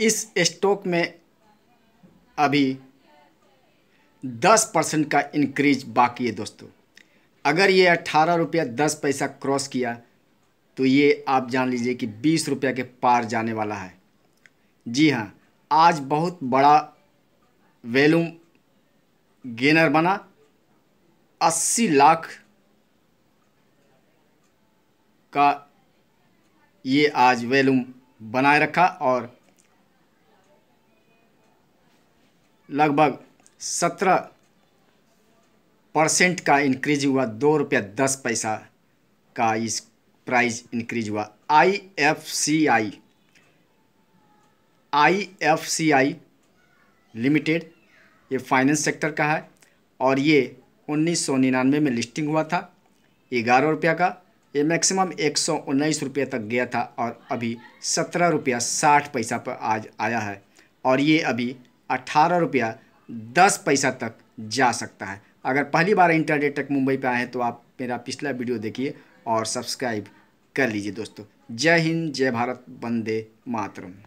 इस स्टॉक में अभी दस परसेंट का इंक्रीज बाकी है दोस्तों अगर ये अट्ठारह रुपया दस पैसा क्रॉस किया तो ये आप जान लीजिए कि बीस रुपया के पार जाने वाला है जी हाँ आज बहुत बड़ा वैल्यूम गेनर बना अस्सी लाख का ये आज वैल्यूम बनाए रखा और लगभग सत्रह परसेंट का इंक्रीज हुआ दो रुपया दस पैसा का इस प्राइस इंक्रीज हुआ I F C I I F C I limited ये फाइनेंस सेक्टर का है और ये उन्नीस सौ निन्यानवे में लिस्टिंग हुआ था ग्यारह रुपया का ये मैक्सिमम एक सौ उन्नीस रुपये तक गया था और अभी सत्रह रुपया साठ पैसा पर आज आया है और ये अभी अट्ठारह रुपया दस पैसा तक जा सकता है अगर पहली बार इंटरनेट तक मुंबई पे आए हैं तो आप मेरा पिछला वीडियो देखिए और सब्सक्राइब कर लीजिए दोस्तों जय हिंद जय भारत वंदे मातरम